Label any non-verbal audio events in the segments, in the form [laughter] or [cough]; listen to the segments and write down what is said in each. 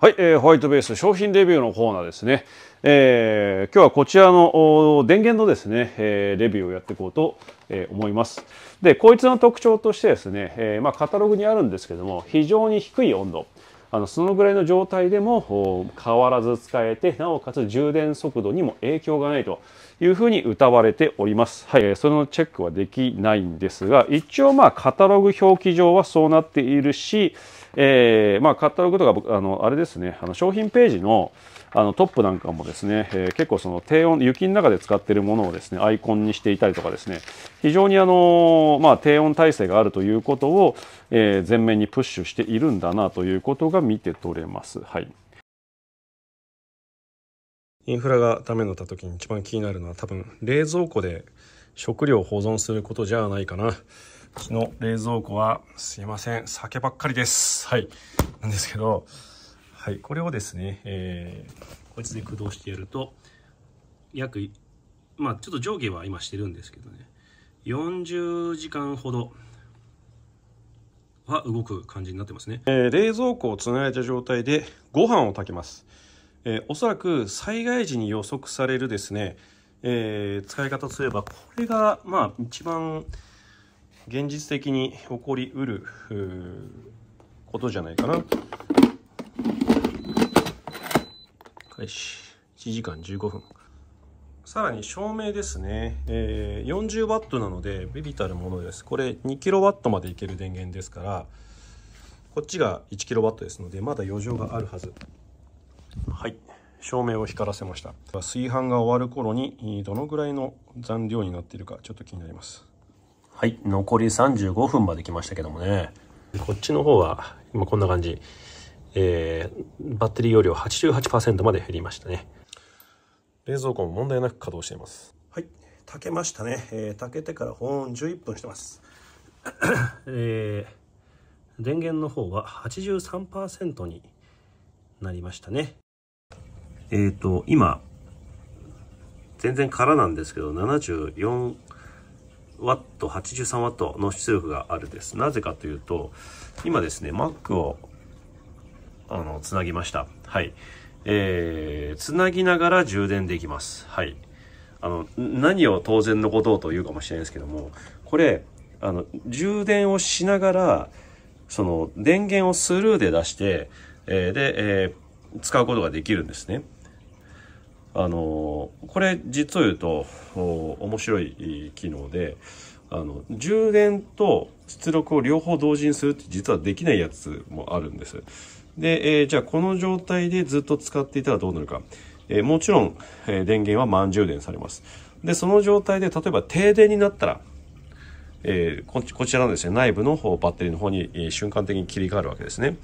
はい、えー、ホワイトベース商品レビューのコーナーですね、えー、今日はこちらの電源のですね、えー、レビューをやっていこうと、え思いますでこいつの特徴としてですね、えー、まあ、カタログにあるんですけども非常に低い温度あのそのぐらいの状態でも変わらず使えてなおかつ充電速度にも影響がないというふうに歌われております、はい、そのチェックはできないんですが一応まあカタログ表記上はそうなっているしえー、まあ、カタログとか、あの、あれですね、あの商品ページのあのトップなんかもですね、えー、結構その低温、雪の中で使っているものをですね、アイコンにしていたりとかですね、非常にあの、まあ、低温耐性があるということを、えー、前面にプッシュしているんだなということが見て取れます。はい。インフラがダメになった時に一番気になるのは多分冷蔵庫で食料を保存することじゃないかな。ちの冷蔵庫は、すいません、酒ばっかりです。はい。なんですけど、はい、これをですね、えー、こいつで駆動してやると、約、まあちょっと上下は今してるんですけどね、40時間ほどは動く感じになってますね。えー、冷蔵庫をつないだ状態でご飯を炊きます。えー、おそらく災害時に予測されるですね、えー、使い方といえば、これが、まあ一番、現実的に起こりうることじゃないかな。開始1時間15分さらに照明ですね、えー、40 w なので微ビたるものですこれ 2kW までいける電源ですからこっちが 1kW ですのでまだ余剰があるはずはい照明を光らせました炊飯が終わる頃にどのぐらいの残量になっているかちょっと気になりますはい残り35分まで来ましたけどもねこっちの方は今こんな感じえー、バッテリー容量88%まで減りましたね冷蔵庫も問題なく稼働していますはい炊けましたね、えー、炊けてから保温11分してます [coughs] えー、電源の方は83%になりましたねえっ、ー、と今全然空なんですけど74ワット、83ワットの出力があるです。なぜかというと、今ですね、Mac を、あの、つなぎました。はい。えー、つなぎながら充電できます。はい。あの、何を当然のことをというかもしれないですけども、これ、あの、充電をしながら、その、電源をスルーで出して、えー、で、えー、使うことができるんですね。あのこれ実を言うと面白い機能であの充電と出力を両方同時にするって実はできないやつもあるんです。で、えー、じゃあこの状態でずっと使っていたらどうなるか。えー、もちろん、えー、電源は満充電されます。で、その状態で例えば停電になったら、えこちらのですね、内部の方バッテリーの方に、え瞬間的に切り替わるわけですね。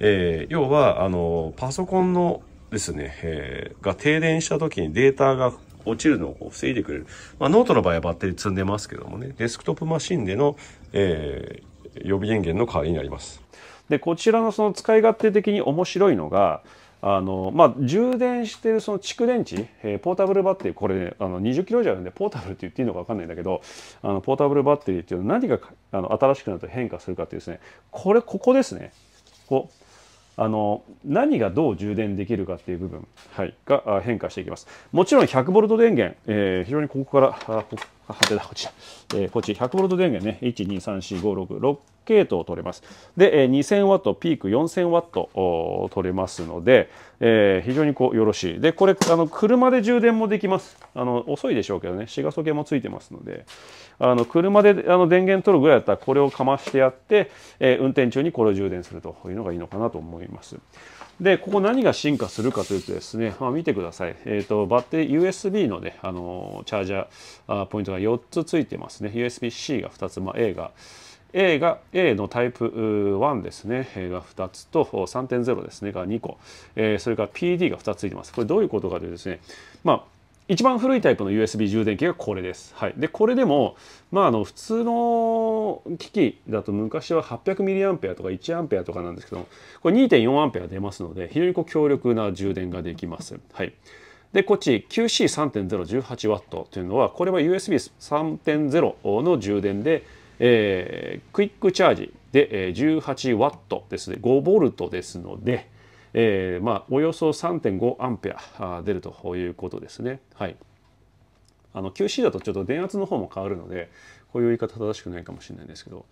え要は、あのパソコンのですね、えー、が停電した時にデータが落ちるのを防いでくれる。まあ、ノートの場合はバッテリー積んでますけどもね、デスクトップマシンでの、えー、予備電源の代わりになります。で、こちらのその使い勝手的に面白いのが、あのまあ、充電してるその蓄電池、えー、ポータブルバッテリーこれ、ね、あの20キロ以上あるんでポータブルって言っていいのか分かんないんだけどあのポータブルバッテリーっていうのは何があの新しくなると変化するかっていうですねこれここですねこうあの何がどう充電できるかっていう部分、はい、が変化していきます。もちろん 100V 電源、えー、非常にここから、あここはてだ、こっち、えー、こっち 100V 電源ね、1、2、3、4、5、6、系統を取れます。で、2000ワット、ピーク4000ワット取れますので、えー、非常にこうよろしい。で、これ、あの車で充電もできます。あの遅いでしょうけどね、シガソケもついてますので、あの車であの電源取るぐらいだったら、これをかましてやって、えー、運転中にこれを充電するというのがいいのかなと思います。で、ここ何が進化するかというとですね、まあ、見てください。えっ、ー、と、バッテリー、USB のね、あのチャージャーポイントが4つついてますね。USB-C が2つ、まあ、A が。A が A のタイプ1ですねが2つと3.0ですねが2個、えそれから PD が2つついてます。これどういうことかというとですね、まあ一番古いタイプの USB 充電器がこれです。はい、でこれでも、まあ、あの普通の機器だと昔は 800mAh とか 1A とかなんですけどもこれ 2.4A 出ますので非常にこう強力な充電ができます。はい、でこっち QC3.018W というのはこれは USB3.0 の充電でえー、クイックチャージで、えー、18W ですね 5V ですので、えー、まあ、およそ 3.5A 出るということですね。はい、あの QC だとちょっと電圧の方も変わるのでこういう言い方正しくないかもしれないんですけど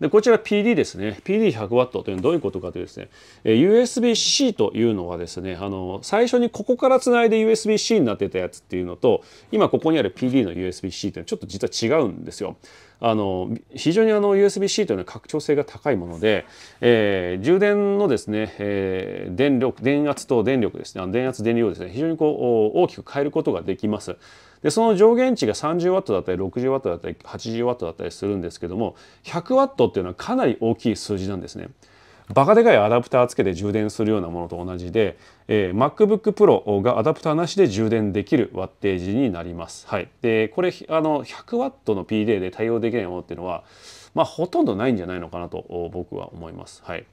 で、こちら PD ですね。PD100W というのはどういうことかというとですね、USB-C というのはですね、あの、最初にここからつないで USB-C になってたやつっていうのと、今ここにある PD の USB-C というのはちょっと実は違うんですよ。あの、非常にあの USB-C というのは拡張性が高いもので、えー、充電のですね、えー、電力、電圧と電力ですね、電圧電量ですね、非常にこう、大きく変えることができます。でその上限値が 30W だったり 60W だったり 80W だったりするんですけども 100W っていうのはかなり大きい数字なんですね。バカでかいアダプターつけて充電するようなものと同じで、えー、MacBook Pro がアダプターなしで充電できるワッテージになります。はい、でこれあの 100W の PDA で対応できないものっていうのは、まあ、ほとんどないんじゃないのかなと僕は思います。はい、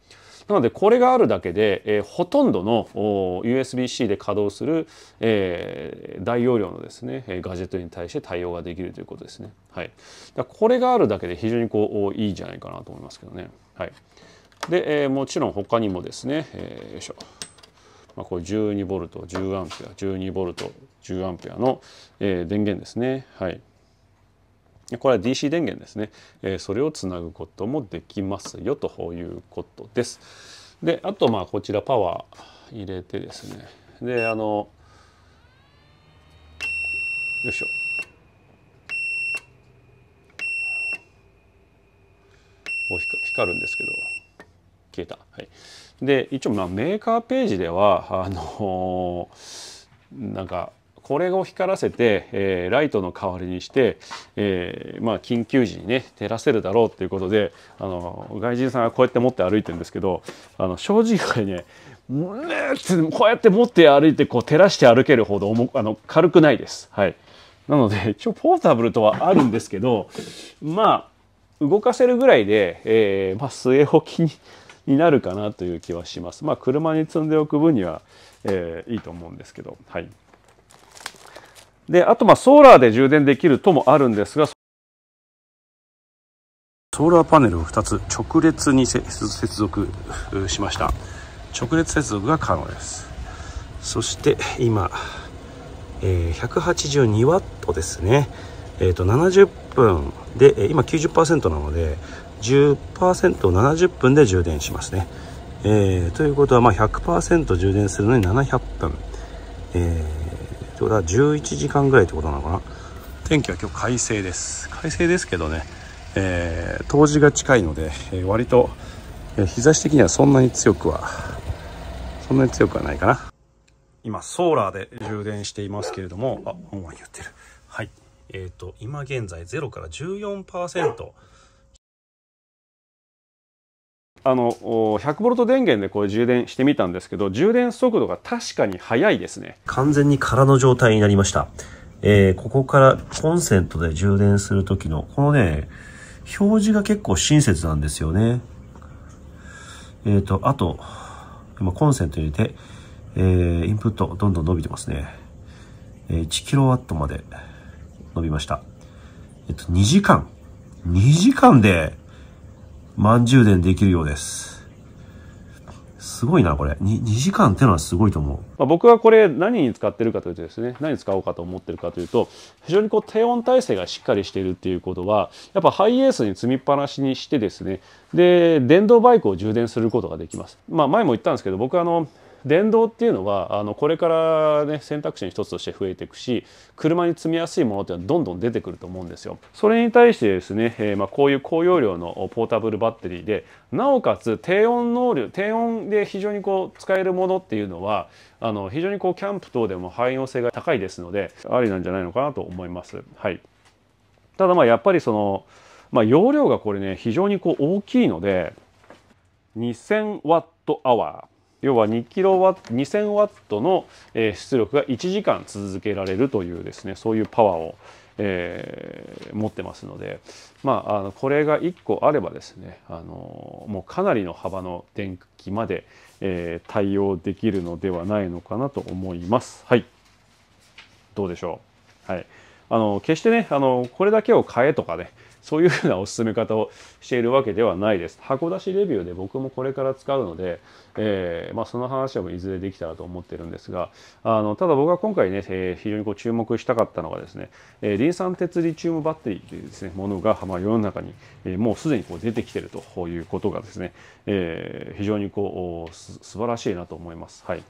なのでこれがあるだけで、えー、ほとんどの USB-C で稼働する、えー、大容量のですねガジェットに対して対応ができるということですね。はい、だこれがあるだけで非常にこういいんじゃないかなと思いますけどね。はい、で、えー、もちろん他にもですね、えー、よいしょ。まあ、これ 12V、10A、12V、10A の、えー、電源ですね。はい。これは DC 電源ですね、それをつなぐこともできますよということです。であとまあこちらパワー入れてですねであのよいしょ光るんですけど消えた。はい、で一応まあメーカーページではあのー、なんかこれを光らせて、えー、ライトの代わりにして、えー、まあ、緊急時にね照らせるだろうということであの外人さんがこうやって持って歩いてるんですけどあの正直ねこうやって持って歩いてこう照らして歩けるほど重あの軽くないです。はい、なので一応ポータブルとはあるんですけどまあ動かせるぐらいで、えー、まあ、据え置きにになるかなという気はします。まあ、車に積んでおく分には、えー、いいと思うんですけど。はいであとまあソーラーで充電できるともあるんですがソーラーパネルを2つ直列に接続しました直列接続が可能ですそして今、えー、182ワットですねえっ、ー、と70分で今90%なので10% 70分で充電しますね、えー、ということはまあ100%充電するのに700分、えー今日だ11時間ぐらいってことなのかな天気は今日快晴です快晴ですけどね、えー、冬至が近いので、えー、割と、えー、日差し的にはそんなに強くはそんなに強くはないかな今ソーラーで充電していますけれどもあワンワン言ってるはいえっ、ー、と今現在0から14%あの 100V 電源でこれ充電してみたんですけど充電速度が確かに速いですね完全に空の状態になりました、えー、ここからコンセントで充電する時のこのね表示が結構親切なんですよねえっ、ー、とあと今コンセント入れて、えー、インプットどんどん伸びてますね 1kW まで伸びました。えっと、2時間。2時間で満充電できるようです。すごいな、これ。2, 2時間ってのはすごいと思う。まあ、僕はこれ何に使ってるかというとですね、何に使おうかと思ってるかというと、非常にこう低温耐性がしっかりしているっていうことは、やっぱハイエースに積みっぱなしにしてですね、で、電動バイクを充電することができます。まあ前も言ったんですけど、僕あの、電動っていうのはあのこれからね選択肢の一つとして増えていくし車に積みやすいものっていうのはどんどん出てくると思うんですよ。それに対してですね、えー、まあ、こういう高容量のポータブルバッテリーでなおかつ低温能力低温で非常にこう使えるものっていうのはあの非常にこうキャンプ等でも汎用性が高いですのでありなんじゃないのかなと思います。はい、ただまあやっぱりその、まあ、容量がこれね非常にこう大きいので 2000Wh 要は2キロワット2000ワットの出力が1時間続けられるというですねそういうパワーを、えー、持ってますので、まあ、あのこれが1個あればですねあのもうかなりの幅の電気まで、えー、対応できるのではないのかなと思います。はいどうでしょう、はいあの決してねあのこれだけを買えとかねそういうふうなお勧め方をしているわけではないです。箱出しレビューで僕もこれから使うので、えー、まあ、その話はいずれできたらと思ってるんですがあのただ僕は今回ね、えー、非常にこう注目したかったのがですね、えー、リン酸鉄リチウムバッテリーというです、ね、ものが、まあ、世の中に、えもうすでにこう出てきてるということがですね、え非常にこう素晴らしいなと思います。はい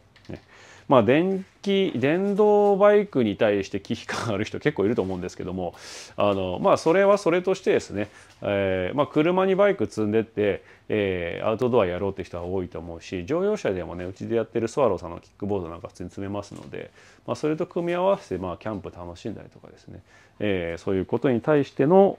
まあ、電気電動バイクに対して危機感ある人結構いると思うんですけどもあの、まあ、それはそれとしてですね、えーまあ、車にバイク積んでってえー、アウトドアやろうって人は多いと思うし乗用車でもねうちでやってるスワローさんのキックボードなんか普通に積めますので、まあ、それと組み合わせて、まあ、キャンプ楽しんだりとかですね、えー、そういうことに対しての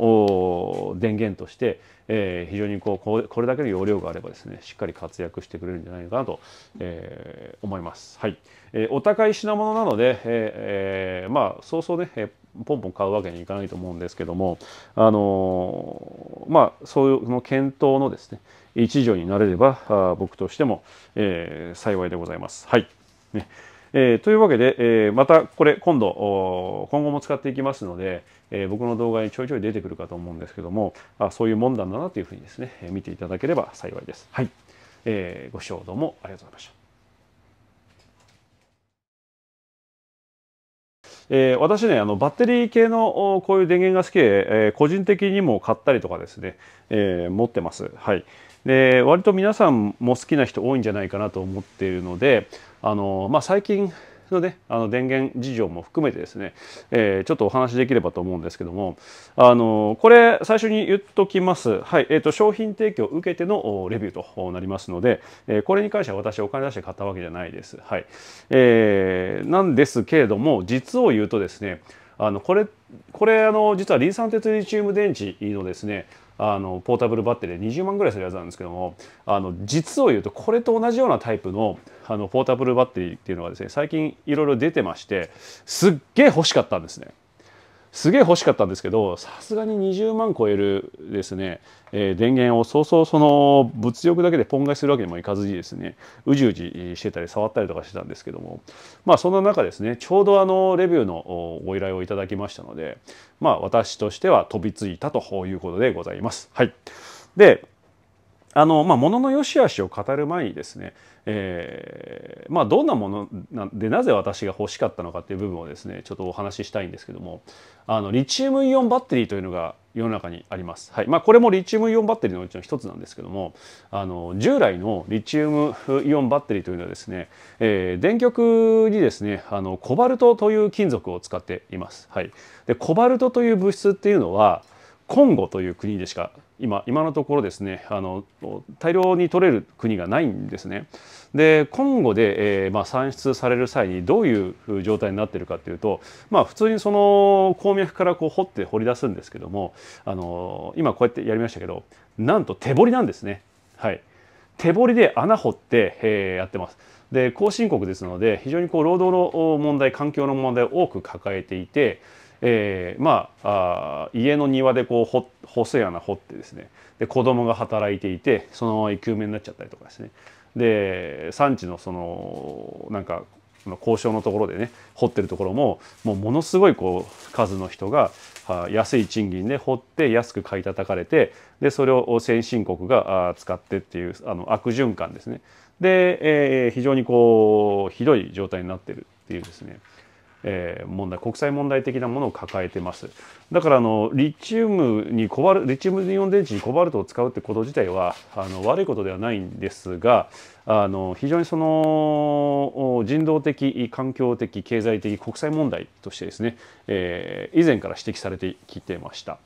電源として、えー、非常にこうこれだけの容量があればですねしっかり活躍してくれるんじゃないかなと、えー、思います。はいえー、お高い品物なので、えーまあ、早々ね、えーポンポン買うわけにいかないと思うんですけどもあのまあそういうの検討のですね一助になれればあ僕としても、えー、幸いでございます。はい、ねえー、というわけで、えー、またこれ今度今後も使っていきますので、えー、僕の動画にちょいちょい出てくるかと思うんですけどもあそういうもんだなというふうにですね見ていただければ幸いです。はいえー、ご視聴どうもありがとうございました。えー、私ねあのバッテリー系のこういう電源が好きで、えー、個人的にも買ったりとかですね、えー、持ってます。はいで割と皆さんも好きな人多いんじゃないかなと思っているのであの、まあ、最近のであの電源事情も含めてですね、えー、ちょっとお話しできればと思うんですけどもあのこれ最初に言っときます、はいえーと、と商品提供を受けてのレビューとなりますので、えー、これに関しては私お金出して買ったわけじゃないです。はいえー、なんですけれども実を言うとですねあのこれこれあの実はリン酸鉄リチウム電池のですねあのポータブルバッテリーで20万ぐらいするやつなんですけどもあの実を言うとこれと同じようなタイプのあのポータブルバッテリーっていうのがですね最近いろいろ出てましてすっげえ欲しかったんですね。すげえ欲しかったんですけどさすがに20万超えるですね、えー、電源をそうそうその物欲だけでポン買いするわけにもいかずにですねうじうじしてたり触ったりとかしてたんですけどもまあそんな中ですねちょうどあのレビューのご依頼をいただきましたのでまあ私としては飛びついたということでございます。はい、であの、まあ、ものの良し悪しを語る前にですね、えーまあ、どんなものなでなぜ私が欲しかったのかっていう部分をですねちょっとお話ししたいんですけどもあのリチウムイオンバッテリーというのが世の中にあります、はいまあ、これもリチウムイオンバッテリーのうちの一つなんですけどもあの従来のリチウムイオンバッテリーというのはですね、えー、電極にですねあのコバルトという金属を使っています。はい、でコバルトという物質っていうのはコンゴという国でしか今今のところですねあの大量に取れる国がないんですね。でコンゴで、えーまあ、産出される際にどういう状態になっているかというと、まあ、普通にその鉱脈からこう掘って掘り出すんですけどもあの今こうやってやりましたけどなんと手掘りなんですね。はい、手掘りで穴掘って、えー、やってます。で後進国ですので非常にこう労働の問題環境の問題を多く抱えていて。えー、まあ家の庭でこうほ細い穴掘ってですねで子供が働いていてそのまま生き埋めになっちゃったりとかですねで産地のそのなんか交渉のところでね掘ってるところももうものすごいこう数の人が安い賃金で掘って安く買い叩かれてでそれを先進国が使ってっていうあの悪循環ですねで、えー、非常にこうひどい状態になってるっていうですねえ問題国際問題的なものを抱えてますだからあのリチウムにコバルリチウムイオン電池にコバルトを使うってこと自体はあの悪いことではないんですがあの非常にその人道的環境的経済的国際問題としてですね、えー、以前から指摘されてきてました。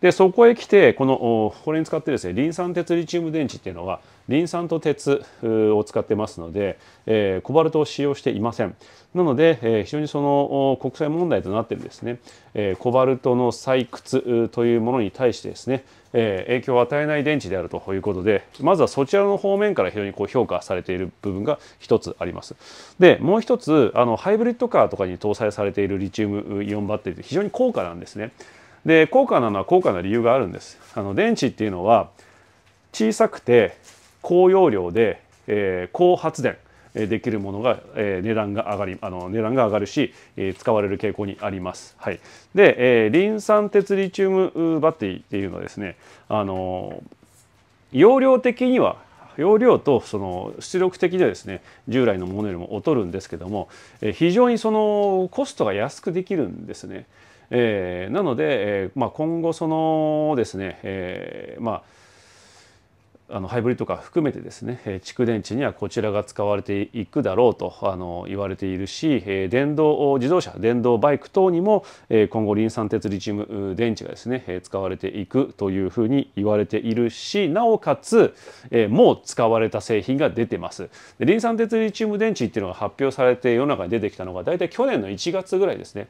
でそこへ来てこのこれに使ってですねリン酸鉄リチウム電池っていうのはリン酸と鉄を使ってますので、えー、コバルトを使用していませんなので、えー、非常にその国際問題となってるですね、えー、コバルトの採掘というものに対してですね、え影響を与えない電池であるということでまずはそちらの方面から非常にこう評価されている部分が1つありますでもう1つあのハイブリッドカーとかに搭載されているリチウムイオンバッテリーって非常に高価なんですねで高価なのは高価な理由があるんです。あの電池っていうのは小さくて高容量で、えー、高発電できるものが、えー、値段が上がりあの値段が上がるし、えー、使われる傾向にあります。はい、で、えー、リン酸鉄リチウムバッテリーっていうのはですね、あの容量的には容量とその出力的にはですね従来のものよりも劣るんですけども非常にそのコストが安くできるんですね。えー、なので、えーまあ、今後そのですね、えーまあ、あのハイブリッド化含めてですね、えー、蓄電池にはこちらが使われていくだろうとあの言われているし、えー、電動自動車電動バイク等にも、えー、今後リン酸鉄リチウム電池がですね、えー、使われていくというふうに言われているしなおかつ、えー、もう使われた製品が出てますでリン酸鉄リチウム電池っていうのが発表されて世の中に出てきたのが大体去年の1月ぐらいですね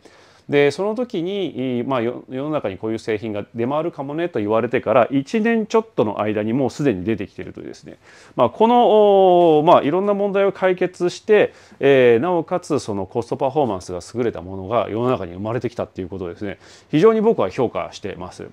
でその時に、まあ、世の中にこういう製品が出回るかもねと言われてから1年ちょっとの間にもうすでに出てきているというですね、まあ、この、まあ、いろんな問題を解決して、えー、なおかつそのコストパフォーマンスが優れたものが世の中に生まれてきたっていうことをですね非常に僕は評価してます。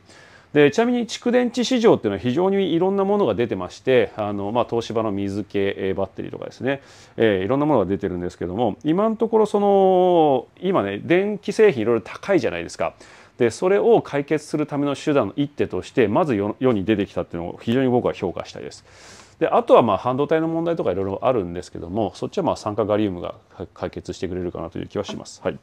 でちなみに蓄電池市場っていうのは非常にいろんなものが出てましてあの、まあ、東芝の水系バッテリーとかですね、えー、いろんなものが出てるんですけども今のところその今ね電気製品いろいろ高いじゃないですか。でそれを解決するための手段の一手としてまず世に出てきたっていうのを非常に僕は評価したいです。であとはまあ半導体の問題とかいろいろあるんですけどもそっちはまあ酸化ガリウムが解決してくれるかなという気はします。はい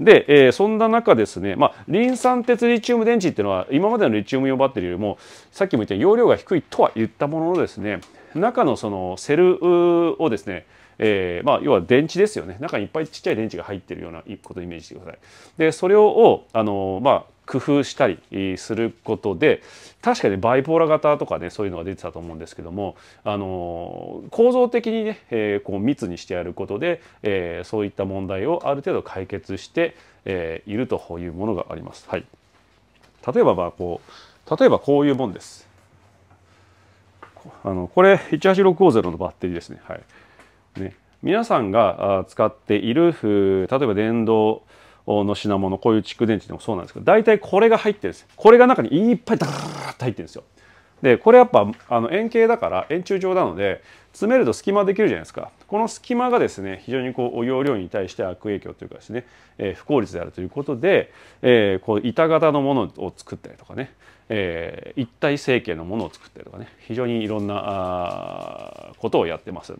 で、えー、そんな中ですね、まあ、リン酸鉄リチウム電池っていうのは今までのリチウムイオンバッテリーよりもさっきも言ったように容量が低いとは言ったもののですね中のそのセルをですねえー、まあ、要は電池ですよね中にいっぱいちっちゃい電池が入ってるようなことをイメージしてください。でそれをあの、まあ工夫したりすることで確かにバイポーラ型とかねそういうのが出てたと思うんですけども、あの構造的にね、えー、こう密にしてやることで、えー、そういった問題をある程度解決して、えー、いるというものがあります。はい、例えばまあこう例えばこういうもんです。あのこれ18650のバッテリーですね。はい、ね皆さんが使っている例えば電動の品物こういう蓄電池でもそうなんですけど大体これが入ってるんですこれが中にいっぱいダーっと入ってるんですよでこれやっぱあの円形だから円柱状なので詰めると隙間できるじゃないですかこの隙間がですね非常にこう容量に対して悪影響というかですね、えー、不効率であるということで、えー、こう板型のものを作ったりとかね、えー、一体成形のものを作ったりとかね非常にいろんなあことをやってます。